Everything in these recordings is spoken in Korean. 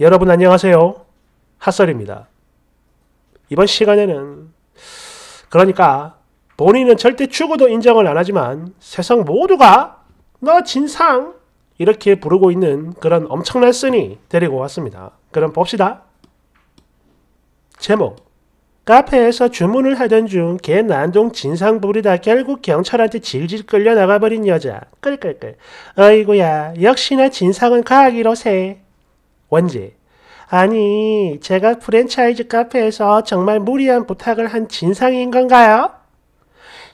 여러분 안녕하세요. 핫설입니다. 이번 시간에는 그러니까 본인은 절대 죽어도 인정을 안 하지만 세상 모두가 너 진상 이렇게 부르고 있는 그런 엄청난 쓰니 데리고 왔습니다. 그럼 봅시다. 제목 카페에서 주문을 하던 중개 난동 진상 부리다 결국 경찰한테 질질 끌려 나가버린 여자. 끌끌끌. 어이구야 역시나 진상은 가기로 세. 원재. 아니, 제가 프랜차이즈 카페에서 정말 무리한 부탁을 한 진상인 건가요?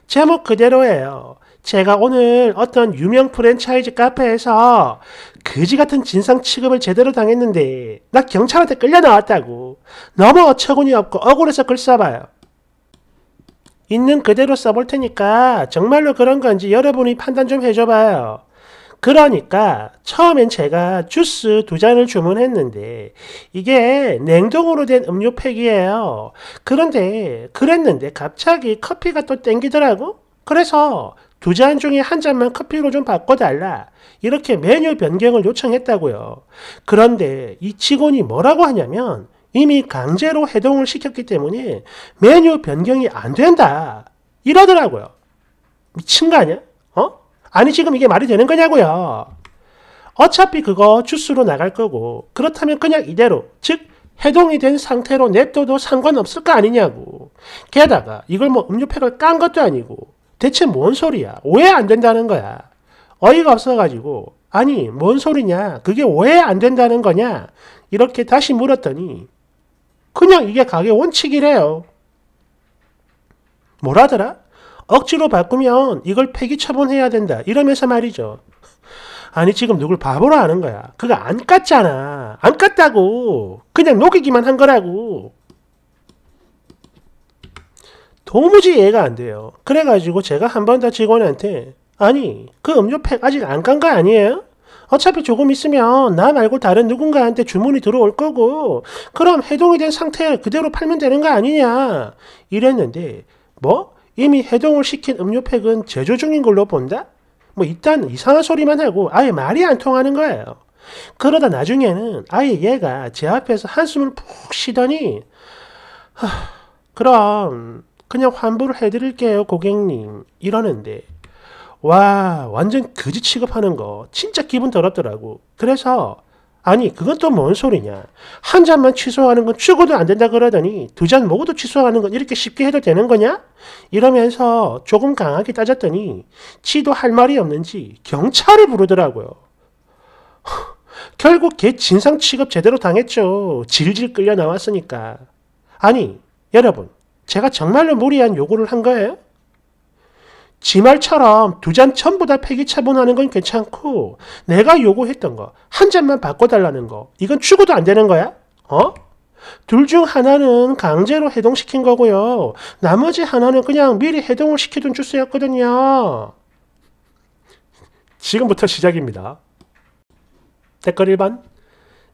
제목 그대로예요. 제가 오늘 어떤 유명 프랜차이즈 카페에서 그지 같은 진상 취급을 제대로 당했는데 나 경찰한테 끌려 나왔다고. 너무 어처구니 없고 억울해서 글 써봐요. 있는 그대로 써볼 테니까 정말로 그런 건지 여러분이 판단 좀 해줘봐요. 그러니까 처음엔 제가 주스 두 잔을 주문했는데 이게 냉동으로 된 음료 팩이에요. 그런데 그랬는데 갑자기 커피가 또 땡기더라고. 그래서 두 잔 중에 한 잔만 커피로 좀 바꿔달라. 이렇게 메뉴 변경을 요청했다고요. 그런데 이 직원이 뭐라고 하냐면 이미 강제로 해동을 시켰기 때문에 메뉴 변경이 안 된다. 이러더라고요. 미친 거 아니야? 아니 지금 이게 말이 되는 거냐고요. 어차피 그거 주스로 나갈 거고 그렇다면 그냥 이대로 즉 해동이 된 상태로 냅둬도 상관없을 거 아니냐고. 게다가 이걸 뭐 음료팩을 깐 것도 아니고 대체 뭔 소리야. 오해 안 된다는 거야. 어이가 없어가지고 아니 뭔 소리냐. 그게 오해 안 된다는 거냐. 이렇게 다시 물었더니 그냥 이게 가게 원칙이래요. 뭐라더라? 억지로 바꾸면 이걸 폐기 처분해야 된다. 이러면서 말이죠. 아니 지금 누굴 바보로 하는 거야. 그거 안 깠잖아. 안 깠다고. 그냥 녹이기만 한 거라고. 도무지 이해가 안 돼요. 그래가지고 제가 한 번 더 직원한테 아니 그 음료팩 아직 안 깐 거 아니에요? 어차피 조금 있으면 나 말고 다른 누군가한테 주문이 들어올 거고 그럼 해동이 된 상태 그대로 팔면 되는 거 아니냐 이랬는데 뭐? 이미 해동을 시킨 음료팩은 제조 중인 걸로 본다? 뭐 일단 이상한 소리만 하고 아예 말이 안 통하는 거예요. 그러다 나중에는 아예 얘가 제 앞에서 한숨을 푹 쉬더니 하, 그럼 그냥 환불을 해드릴게요 고객님 이러는데 와 완전 거지 취급하는 거 진짜 기분 더럽더라고 그래서 아니 그건 또 뭔 소리냐. 한 잔만 취소하는 건 죽어도 안 된다 그러더니 두 잔 먹어도 취소하는 건 이렇게 쉽게 해도 되는 거냐? 이러면서 조금 강하게 따졌더니 지도 할 말이 없는지 경찰을 부르더라고요. 결국 걔 진상 취급 제대로 당했죠. 질질 끌려 나왔으니까. 아니 여러분 제가 정말로 무리한 요구를 한 거예요? 지말처럼 두 잔전부다 폐기 처분하는 건 괜찮고 내가 요구했던 거 한 잔만 바꿔달라는 거 이건 추구도 안 되는 거야? 어? 둘 중 하나는 강제로 해동시킨 거고요. 나머지 하나는 그냥 미리 해동을 시켜둔 주스였거든요. 지금부터 시작입니다. 댓글 1번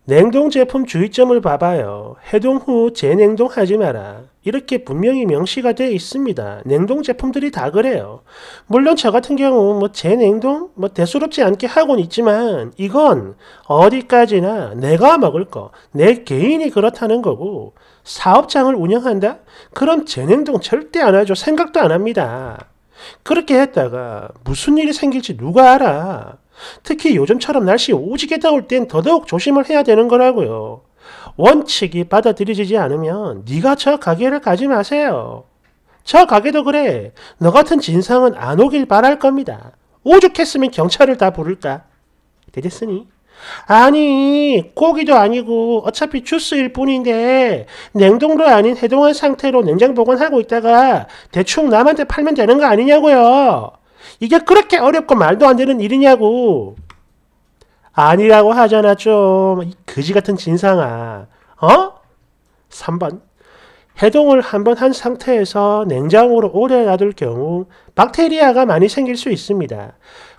냉동 제품 주의점을 봐봐요. 해동 후 재냉동하지 마라. 이렇게 분명히 명시가 되어 있습니다. 냉동 제품들이 다 그래요. 물론 저 같은 경우 뭐 재냉동 뭐 대수롭지 않게 하곤 있지만 이건 어디까지나 내가 먹을 거, 내 개인이 그렇다는 거고 사업장을 운영한다? 그럼 재냉동 절대 안 하죠. 생각도 안 합니다. 그렇게 했다가 무슨 일이 생길지 누가 알아. 특히 요즘처럼 날씨 오지게 더울 땐 더더욱 조심을 해야 되는 거라고요. 원칙이 받아들여지지 않으면 네가 저 가게를 가지 마세요. 저 가게도 그래. 너 같은 진상은 안 오길 바랄 겁니다. 오죽했으면 경찰을 다 부를까? 되겠으니? 아니, 고기도 아니고 어차피 주스일 뿐인데 냉동도 아닌 해동한 상태로 냉장 보관하고 있다가 대충 남한테 팔면 되는 거 아니냐고요. 이게 그렇게 어렵고 말도 안 되는 일이냐고. 아니라고 하잖아 좀 그지 같은 진상아 어? 3번 해동을 한 번 한 상태에서 냉장고로 오래 놔둘 경우 박테리아가 많이 생길 수 있습니다.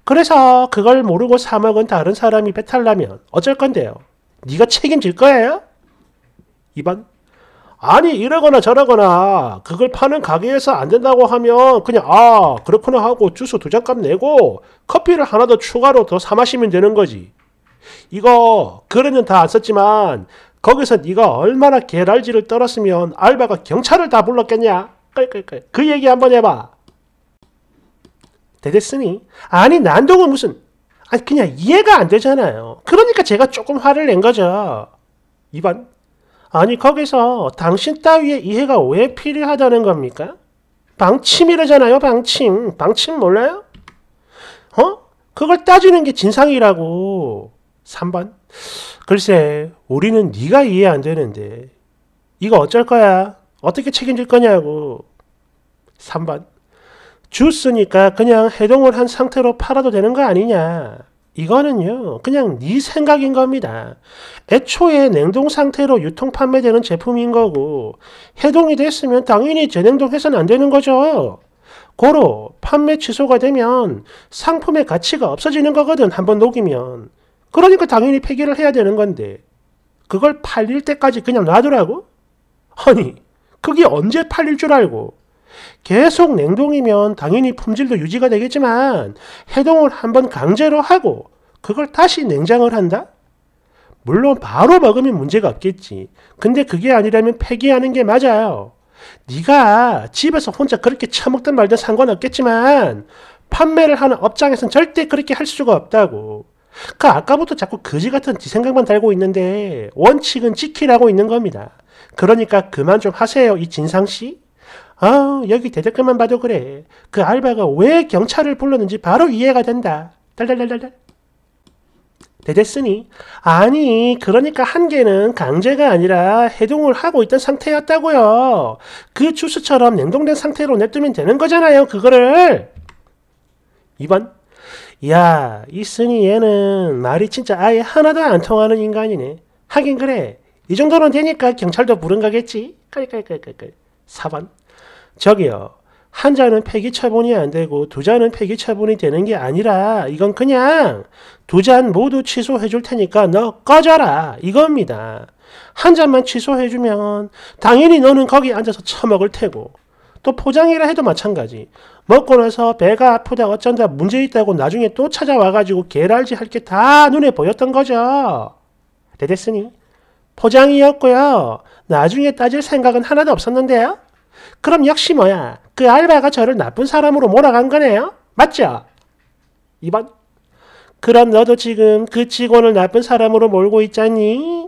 그래서 그걸 모르고 사먹은 다른 사람이 배탈나면 어쩔 건데요? 네가 책임질 거예요? 2번 아니 이러거나 저러거나 그걸 파는 가게에서 안 된다고 하면 그냥 아 그렇구나 하고 주스 두 잔값 내고 커피를 하나 더 추가로 더 사 마시면 되는 거지. 이거 글에는 다 안 썼지만 거기서 네가 얼마나 개랄지를 떨었으면 알바가 경찰을 다 불렀겠냐? 끌그 얘기 한번 해봐. 되겠으니? 아니 난동은 무슨 아니 그냥 이해가 안 되잖아요. 그러니까 제가 조금 화를 낸 거죠. 이반 아니 거기서 당신 따위의 이해가 왜 필요하다는 겁니까? 방침이라잖아요 방침. 방침 몰라요? 어? 그걸 따지는 게 진상이라고. 3번 글쎄 우리는 네가 이해 안 되는데 이거 어쩔 거야? 어떻게 책임질 거냐고 3번 주스니까 그냥 해동을 한 상태로 팔아도 되는 거 아니냐 이거는요 그냥 네 생각인 겁니다 애초에 냉동 상태로 유통 판매되는 제품인 거고 해동이 됐으면 당연히 재냉동해서는 안 되는 거죠 고로 판매 취소가 되면 상품의 가치가 없어지는 거거든 한번 녹이면 그러니까 당연히 폐기를 해야 되는 건데 그걸 팔릴 때까지 그냥 놔두라고? 아니 그게 언제 팔릴 줄 알고 계속 냉동이면 당연히 품질도 유지가 되겠지만 해동을 한번 강제로 하고 그걸 다시 냉장을 한다? 물론 바로 먹으면 문제가 없겠지. 근데 그게 아니라면 폐기하는 게 맞아요. 네가 집에서 혼자 그렇게 처먹든 말든 상관없겠지만 판매를 하는 업장에선 절대 그렇게 할 수가 없다고. 그러니까 아까부터 자꾸 거지 같은 생각만 달고 있는데 원칙은 지키라고 있는 겁니다. 그러니까 그만 좀 하세요, 이 진상씨. 아, 여기 대댓글만 봐도 그래. 그 알바가 왜 경찰을 불렀는지 바로 이해가 된다. 달달달달달. 대댓스니 아니 그러니까 한개는 강제가 아니라 해동을 하고 있던 상태였다고요. 그 주스처럼 냉동된 상태로 냅두면 되는 거잖아요. 그거를 2번 야, 이으니 얘는 말이 진짜 아예 하나도 안 통하는 인간이네. 하긴 그래. 이 정도는 되니까 경찰도 부른 거겠지. 깔깔깔깔깔. 4번. 저기요. 한 자는 폐기 처분이 안 되고 두 자는 폐기 처분이 되는 게 아니라 이건 그냥 두 잔 모두 취소해 줄 테니까 너 꺼져라 이겁니다. 한 잔만 취소해 주면 당연히 너는 거기 앉아서 처먹을 테고 또 포장이라 해도 마찬가지. 먹고 나서 배가 아프다 어쩐다 문제 있다고 나중에 또 찾아와가지고 계랄지할 게 다 눈에 보였던 거죠. 네, 됐스니 포장이었고요. 나중에 따질 생각은 하나도 없었는데요. 그럼 역시 뭐야? 그 알바가 저를 나쁜 사람으로 몰아간 거네요? 맞죠? 2번. 그럼 너도 지금 그 직원을 나쁜 사람으로 몰고 있잖니?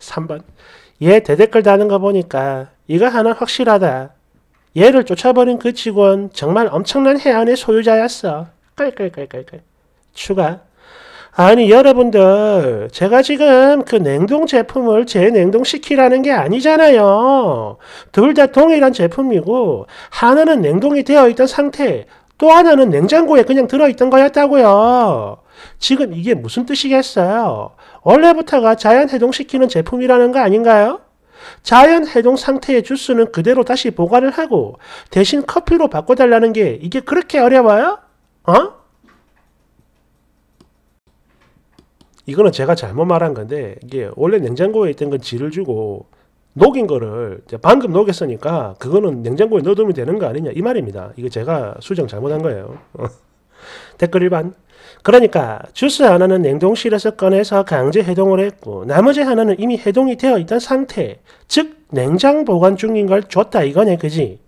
3번. 얘 대댓글 다는 거 보니까 이거 하나 확실하다. 얘를 쫓아버린 그 직원 정말 엄청난 해안의 소유자였어. 깔깔깔깔깔. 추가. 아니 여러분들 제가 지금 그 냉동 제품을 재냉동시키라는 게 아니잖아요. 둘 다 동일한 제품이고 하나는 냉동이 되어 있던 상태 또 하나는 냉장고에 그냥 들어있던 거였다고요. 지금 이게 무슨 뜻이겠어요? 원래부터가 자연 해동시키는 제품이라는 거 아닌가요? 자연 해동 상태의 주스는 그대로 다시 보관을 하고 대신 커피로 바꿔달라는 게 이게 그렇게 어려워요? 어? 이거는 제가 잘못 말한 건데 이게 원래 냉장고에 있던 건 질을 주고 녹인 거를 방금 녹였으니까 그거는 냉장고에 넣어두면 되는 거 아니냐 이 말입니다. 이거 제가 수정 잘못한 거예요. 어. 댓글 1반 그러니까 주스 하나는 냉동실에서 꺼내서 강제 해동을 했고 나머지 하나는 이미 해동이 되어 있던 상태, 즉 냉장 보관 중인 걸 줬다 이거네 그지?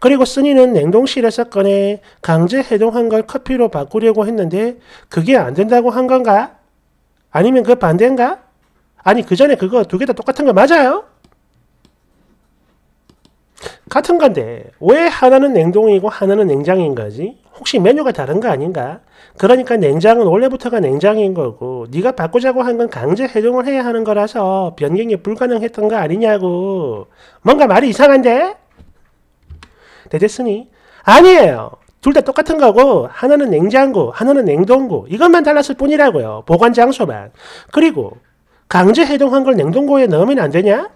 그리고 쓰니는 냉동실에서 꺼내 강제 해동한 걸 커피로 바꾸려고 했는데 그게 안 된다고 한 건가? 아니면 그 반대인가? 아니 그 전에 그거 두 개 다 똑같은 거 맞아요? 같은 건데 왜 하나는 냉동이고 하나는 냉장인 거지? 혹시 메뉴가 다른 거 아닌가? 그러니까 냉장은 원래부터가 냉장인 거고 네가 바꾸자고 한 건 강제 해동을 해야 하는 거라서 변경이 불가능했던 거 아니냐고 뭔가 말이 이상한데? 대됐으니 아니에요. 둘 다 똑같은 거고 하나는 냉장고 하나는 냉동고 이것만 달랐을 뿐이라고요. 보관 장소만. 그리고 강제 해동한 걸 냉동고에 넣으면 안 되냐?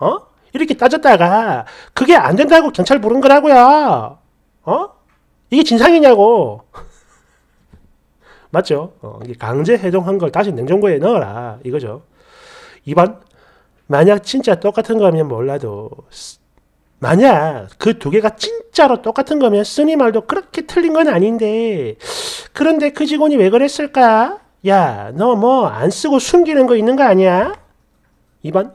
어? 이렇게 따졌다가 그게 안 된다고 경찰 부른 거라고요. 어? 이게 진상이냐고. 맞죠? 어, 강제 해동한 걸 다시 냉장고에 넣어라 이거죠. 2번 만약 진짜 똑같은 거면 몰라도 만약 그 두 개가 진짜로 똑같은 거면 쓰니 말도 그렇게 틀린 건 아닌데 그런데 그 직원이 왜 그랬을까? 야, 너 뭐 안 쓰고 숨기는 거 있는 거 아니야? 2번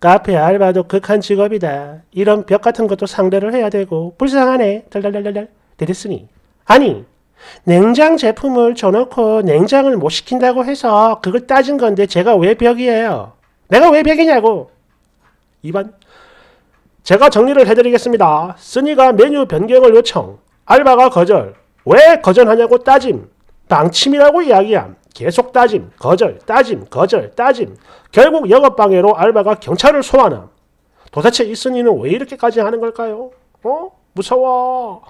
카페 알바도 극한 직업이다. 이런 벽 같은 것도 상대를 해야 되고 불쌍하네. 달달달달달. 데데으니 아니 냉장 제품을 줘놓고 냉장을 못 시킨다고 해서 그걸 따진 건데 제가 왜 벽이에요? 내가 왜 벽이냐고. 2번 제가 정리를 해드리겠습니다. 쓰니가 메뉴 변경을 요청. 알바가 거절. 왜 거절하냐고 따짐. 방침이라고 이야기함. 계속 따짐, 거절, 따짐, 거절, 따짐. 결국 영업방해로 알바가 경찰을 소환함. 도대체 이순이는 왜 이렇게까지 하는 걸까요? 어? 무서워.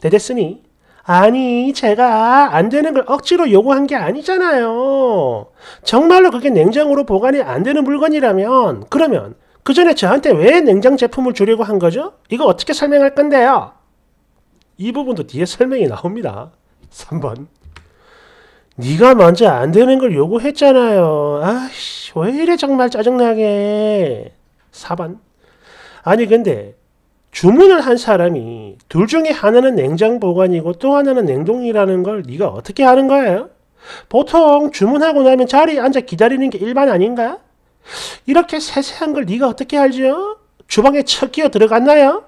대대스니 아니 제가 안 되는 걸 억지로 요구한 게 아니잖아요. 정말로 그게 냉장으로 보관이 안 되는 물건이라면 그러면 그 전에 저한테 왜 냉장 제품을 주려고 한 거죠? 이거 어떻게 설명할 건데요? 이 부분도 뒤에 설명이 나옵니다. 3번 네가 먼저 안 되는 걸 요구했잖아요. 아씨 왜 이래 정말 짜증나게. 4번 아니 근데 주문을 한 사람이 둘 중에 하나는 냉장 보관이고 또 하나는 냉동이라는 걸 네가 어떻게 하는 거예요? 보통 주문하고 나면 자리에 앉아 기다리는 게 일반 아닌가? 이렇게 세세한 걸 네가 어떻게 알지요? 주방에 척 끼어 들어갔나요?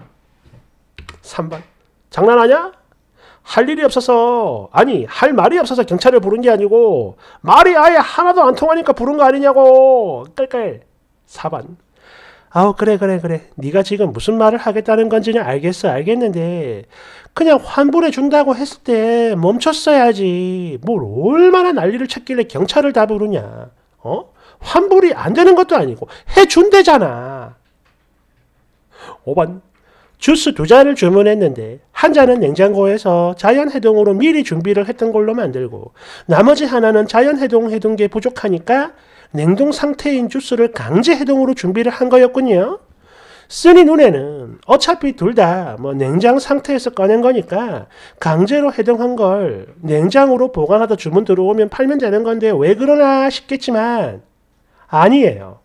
3번 장난하냐? 할 일이 없어서 아니 할 말이 없어서 경찰을 부른 게 아니고 말이 아예 하나도 안 통하니까 부른 거 아니냐고 깔깔 4반 아우 그래 그래 그래 네가 지금 무슨 말을 하겠다는 건지는 알겠어 알겠는데 그냥 환불해 준다고 했을 때 멈췄어야지 뭘 얼마나 난리를 쳤길래 경찰을 다 부르냐 어 환불이 안 되는 것도 아니고 해준대잖아 5번 주스 두 잔을 주문했는데 한 잔은 냉장고에서 자연해동으로 미리 준비를 했던 걸로 만들고 나머지 하나는 자연해동 해둔 게 부족하니까 냉동 상태인 주스를 강제 해동으로 준비를 한 거였군요. 쓰니 눈에는 어차피 둘 다 뭐 냉장 상태에서 꺼낸 거니까 강제로 해동한 걸 냉장으로 보관하다 주문 들어오면 팔면 되는 건데 왜 그러나 싶겠지만 아니에요.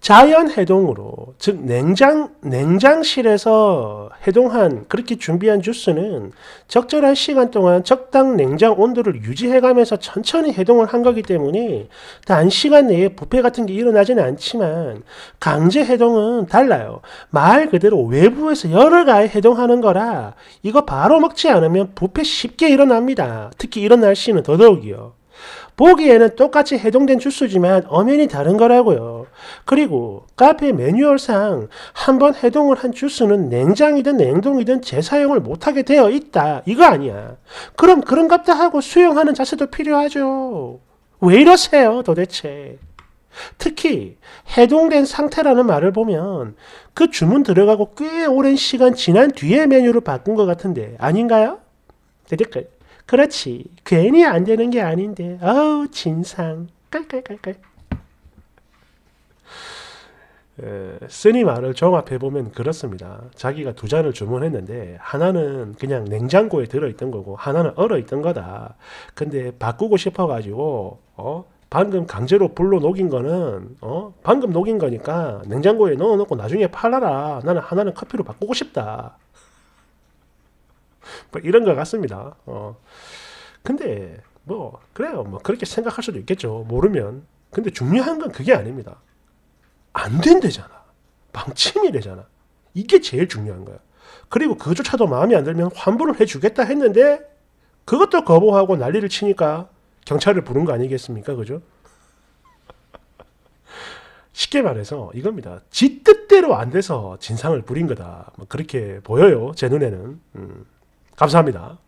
자연 해동으로 즉 냉장 냉장실에서 해동한 그렇게 준비한 주스는 적절한 시간 동안 적당 냉장 온도를 유지해가면서 천천히 해동을 한 거기 때문에 단시간 내에 부패 같은 게 일어나지는 않지만 강제 해동은 달라요. 말 그대로 외부에서 열을 가해 해동하는 거라 이거 바로 먹지 않으면 부패 쉽게 일어납니다. 특히 이런 날씨는 더더욱이요. 보기에는 똑같이 해동된 주스지만 엄연히 다른 거라고요. 그리고 카페 매뉴얼상 한 번 해동을 한 주스는 냉장이든 냉동이든 재사용을 못하게 되어 있다. 이거 아니야. 그럼 그런갑다 하고 수용하는 자세도 필요하죠. 왜 이러세요 도대체? 특히 해동된 상태라는 말을 보면 그 주문 들어가고 꽤 오랜 시간 지난 뒤에 메뉴로 바꾼 것 같은데 아닌가요? 네, 댓글 그렇지. 괜히 안 되는 게 아닌데. 어우, 진상. 깔깔깔깔. 에, 쓰니 말을 종합해보면 그렇습니다. 자기가 두 잔을 주문했는데 하나는 그냥 냉장고에 들어있던 거고 하나는 얼어있던 거다. 근데 바꾸고 싶어가지고 어? 방금 강제로 불로 녹인 거는 어? 방금 녹인 거니까 냉장고에 넣어놓고 나중에 팔아라. 나는 하나는 커피로 바꾸고 싶다. 뭐 이런 것 같습니다. 어. 근데 뭐 그래요. 뭐 그렇게 생각할 수도 있겠죠. 모르면. 근데 중요한 건 그게 아닙니다. 안 된대잖아. 방침이 되잖아. 이게 제일 중요한 거야. 그리고 그조차도 마음에 안 들면 환불을 해주겠다 했는데 그것도 거부하고 난리를 치니까 경찰을 부른 거 아니겠습니까? 그죠? 쉽게 말해서 이겁니다. 지 뜻대로 안 돼서 진상을 부린 거다. 뭐 그렇게 보여요. 제 눈에는. 음. 감사합니다.